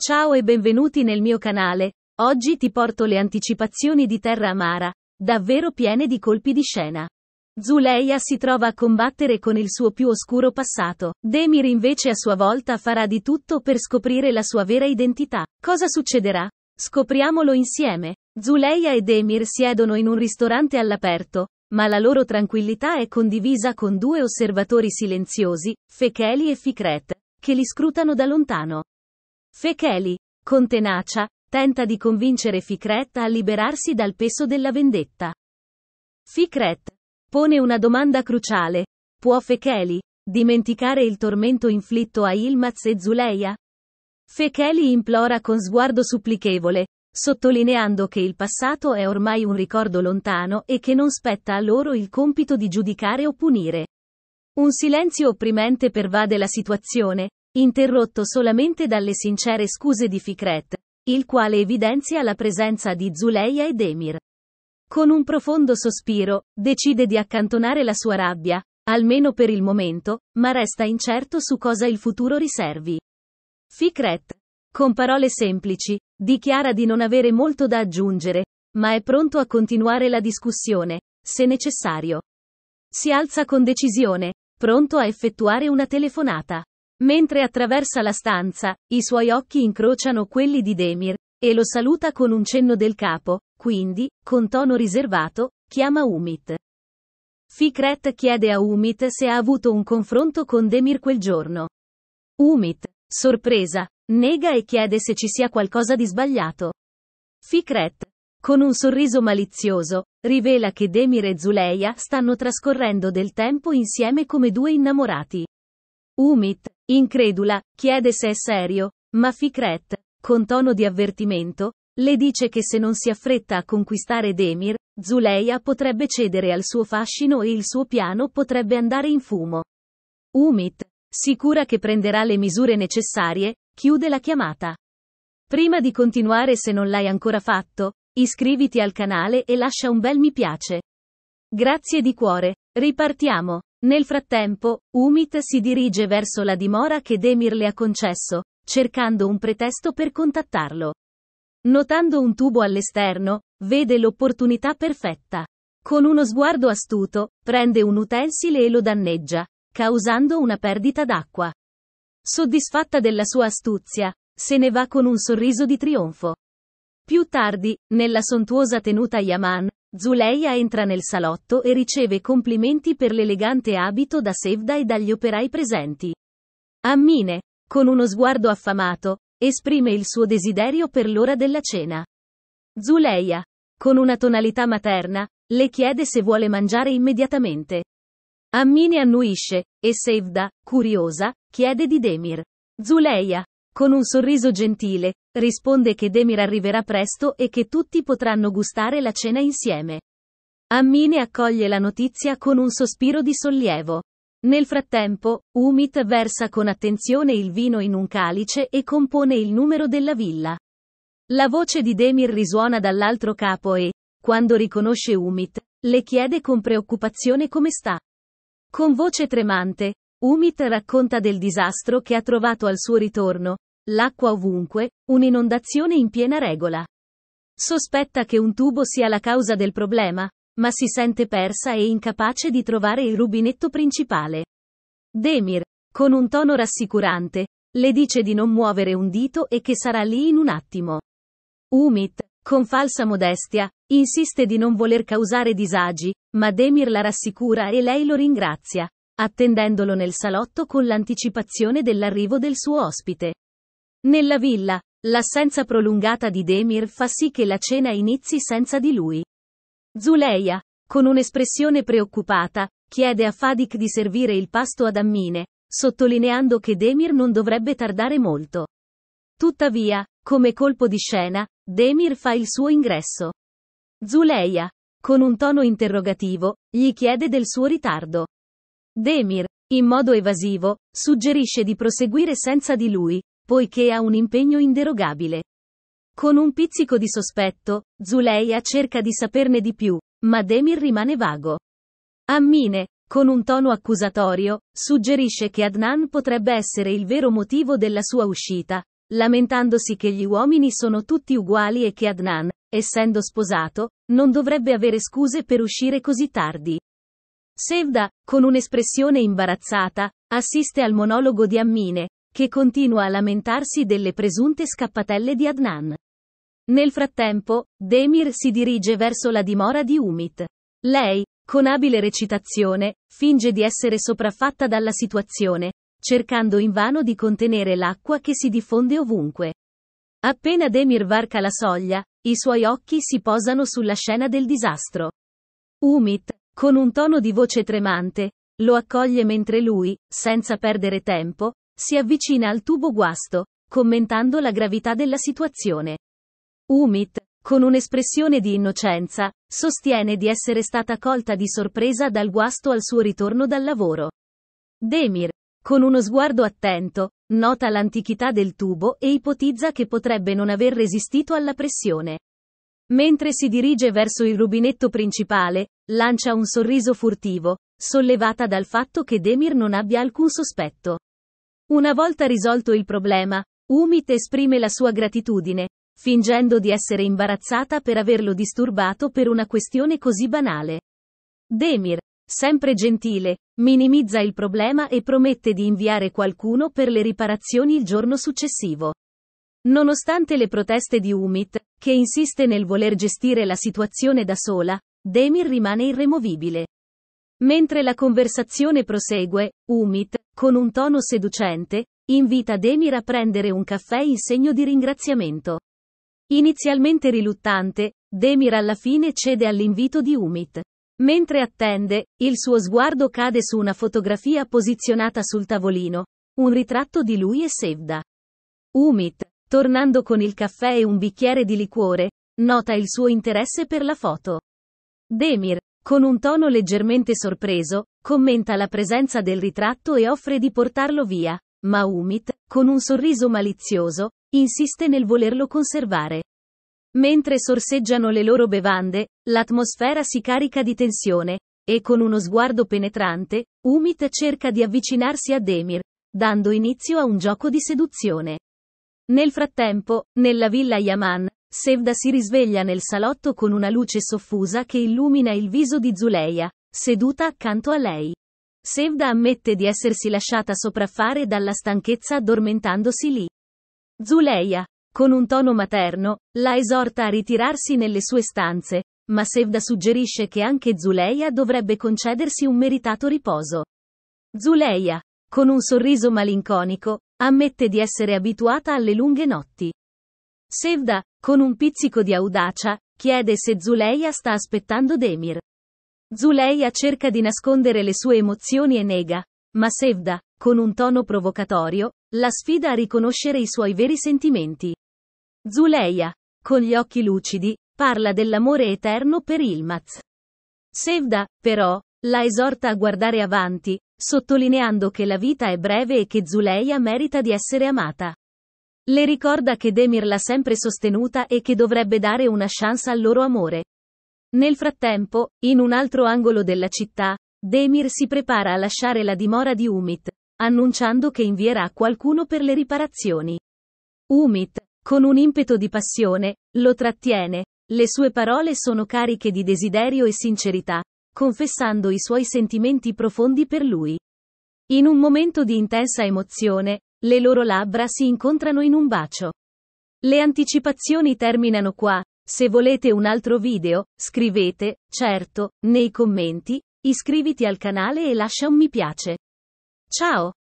Ciao e benvenuti nel mio canale. Oggi ti porto le anticipazioni di Terra Amara, davvero piene di colpi di scena. Zuleia si trova a combattere con il suo più oscuro passato. Demir invece a sua volta farà di tutto per scoprire la sua vera identità. Cosa succederà? Scopriamolo insieme. Zuleia e Demir siedono in un ristorante all'aperto, ma la loro tranquillità è condivisa con due osservatori silenziosi, Fekeli e Fikret, che li scrutano da lontano. Fecheli, con tenacia, tenta di convincere Fikret a liberarsi dal peso della vendetta. Fikret pone una domanda cruciale. Può Fekeli dimenticare il tormento inflitto a Ilmaz e Zuleia? Fekeli implora con sguardo supplichevole, sottolineando che il passato è ormai un ricordo lontano e che non spetta a loro il compito di giudicare o punire. Un silenzio opprimente pervade la situazione, interrotto solamente dalle sincere scuse di Fikret, il quale evidenzia la presenza di Zuleia ed Emir. Con un profondo sospiro, decide di accantonare la sua rabbia, almeno per il momento, ma resta incerto su cosa il futuro riservi. Fikret, con parole semplici, dichiara di non avere molto da aggiungere, ma è pronto a continuare la discussione, se necessario. Si alza con decisione, pronto a effettuare una telefonata. Mentre attraversa la stanza, i suoi occhi incrociano quelli di Demir, e lo saluta con un cenno del capo, quindi, con tono riservato, chiama Umit. Fikret chiede a Umit se ha avuto un confronto con Demir quel giorno. Umit, sorpresa, nega e chiede se ci sia qualcosa di sbagliato. Fikret, con un sorriso malizioso, rivela che Demir e Zuleia stanno trascorrendo del tempo insieme come due innamorati. Umit, Incredula, chiede se è serio, ma Fikret, con tono di avvertimento, le dice che se non si affretta a conquistare Demir, Zuleia potrebbe cedere al suo fascino e il suo piano potrebbe andare in fumo. Umit, sicura che prenderà le misure necessarie, chiude la chiamata. Prima di continuare se non l'hai ancora fatto, iscriviti al canale e lascia un bel mi piace. Grazie di cuore, ripartiamo. Nel frattempo, Umit si dirige verso la dimora che Demir le ha concesso, cercando un pretesto per contattarlo. Notando un tubo all'esterno, vede l'opportunità perfetta. Con uno sguardo astuto, prende un utensile e lo danneggia, causando una perdita d'acqua. Soddisfatta della sua astuzia, se ne va con un sorriso di trionfo. Più tardi, nella sontuosa tenuta Yaman, Zuleia entra nel salotto e riceve complimenti per l'elegante abito da Sevda e dagli operai presenti. Ammine, con uno sguardo affamato, esprime il suo desiderio per l'ora della cena. Zuleia, con una tonalità materna, le chiede se vuole mangiare immediatamente. Ammine annuisce, e Sevda, curiosa, chiede di Demir. Zuleia, con un sorriso gentile, risponde che Demir arriverà presto e che tutti potranno gustare la cena insieme. Ammine accoglie la notizia con un sospiro di sollievo. Nel frattempo, Umit versa con attenzione il vino in un calice e compone il numero della villa. La voce di Demir risuona dall'altro capo e, quando riconosce Umit, le chiede con preoccupazione come sta. Con voce tremante, Umit racconta del disastro che ha trovato al suo ritorno, L'acqua ovunque, un'inondazione in piena regola. Sospetta che un tubo sia la causa del problema, ma si sente persa e incapace di trovare il rubinetto principale. Demir, con un tono rassicurante, le dice di non muovere un dito e che sarà lì in un attimo. Umit, con falsa modestia, insiste di non voler causare disagi, ma Demir la rassicura e lei lo ringrazia, attendendolo nel salotto con l'anticipazione dell'arrivo del suo ospite. Nella villa, l'assenza prolungata di Demir fa sì che la cena inizi senza di lui. Zuleia, con un'espressione preoccupata, chiede a Fadik di servire il pasto ad Ammine, sottolineando che Demir non dovrebbe tardare molto. Tuttavia, come colpo di scena, Demir fa il suo ingresso. Zuleia, con un tono interrogativo, gli chiede del suo ritardo. Demir, in modo evasivo, suggerisce di proseguire senza di lui, poiché ha un impegno inderogabile. Con un pizzico di sospetto, Zuleia cerca di saperne di più, ma Demir rimane vago. Ammine, con un tono accusatorio, suggerisce che Adnan potrebbe essere il vero motivo della sua uscita, lamentandosi che gli uomini sono tutti uguali e che Adnan, essendo sposato, non dovrebbe avere scuse per uscire così tardi. Sevda, con un'espressione imbarazzata, assiste al monologo di Ammine, che continua a lamentarsi delle presunte scappatelle di Adnan. Nel frattempo, Demir si dirige verso la dimora di Umit. Lei, con abile recitazione, finge di essere sopraffatta dalla situazione, cercando invano di contenere l'acqua che si diffonde ovunque. Appena Demir varca la soglia, i suoi occhi si posano sulla scena del disastro. Umit, con un tono di voce tremante, lo accoglie mentre lui, senza perdere tempo, si avvicina al tubo guasto, commentando la gravità della situazione. Umit, con un'espressione di innocenza, sostiene di essere stata colta di sorpresa dal guasto al suo ritorno dal lavoro. Demir, con uno sguardo attento, nota l'antichità del tubo e ipotizza che potrebbe non aver resistito alla pressione. Mentre si dirige verso il rubinetto principale, lancia un sorriso furtivo, sollevata dal fatto che Demir non abbia alcun sospetto. Una volta risolto il problema, Umit esprime la sua gratitudine, fingendo di essere imbarazzata per averlo disturbato per una questione così banale. Demir, sempre gentile, minimizza il problema e promette di inviare qualcuno per le riparazioni il giorno successivo. Nonostante le proteste di Umit, che insiste nel voler gestire la situazione da sola, Demir rimane irremovibile. Mentre la conversazione prosegue, Umit, con un tono seducente, invita Demir a prendere un caffè in segno di ringraziamento. Inizialmente riluttante, Demir alla fine cede all'invito di Umit. Mentre attende, il suo sguardo cade su una fotografia posizionata sul tavolino, un ritratto di lui e Sevda. Umit, tornando con il caffè e un bicchiere di liquore, nota il suo interesse per la foto. Demir, con un tono leggermente sorpreso, Commenta la presenza del ritratto e offre di portarlo via, ma Umit, con un sorriso malizioso, insiste nel volerlo conservare. Mentre sorseggiano le loro bevande, l'atmosfera si carica di tensione, e con uno sguardo penetrante, Umit cerca di avvicinarsi a Demir, dando inizio a un gioco di seduzione. Nel frattempo, nella villa Yaman, Sevda si risveglia nel salotto con una luce soffusa che illumina il viso di Zuleia, seduta accanto a lei. Sevda ammette di essersi lasciata sopraffare dalla stanchezza addormentandosi lì. Zuleia, con un tono materno, la esorta a ritirarsi nelle sue stanze, ma Sevda suggerisce che anche Zuleia dovrebbe concedersi un meritato riposo. Zuleia, con un sorriso malinconico, ammette di essere abituata alle lunghe notti. Sevda, con un pizzico di audacia, chiede se Zuleia sta aspettando Demir. Zuleia cerca di nascondere le sue emozioni e nega, ma Sevda, con un tono provocatorio, la sfida a riconoscere i suoi veri sentimenti. Zuleia, con gli occhi lucidi, parla dell'amore eterno per Ilmaz. Sevda, però, la esorta a guardare avanti, sottolineando che la vita è breve e che Zuleia merita di essere amata. Le ricorda che Demir l'ha sempre sostenuta e che dovrebbe dare una chance al loro amore. Nel frattempo, in un altro angolo della città, Demir si prepara a lasciare la dimora di Umit, annunciando che invierà qualcuno per le riparazioni. Umit, con un impeto di passione, lo trattiene, le sue parole sono cariche di desiderio e sincerità, confessando i suoi sentimenti profondi per lui. In un momento di intensa emozione, le loro labbra si incontrano in un bacio. Le anticipazioni terminano qua, se volete un altro video, scrivete, certo, nei commenti, iscriviti al canale e lascia un mi piace. Ciao!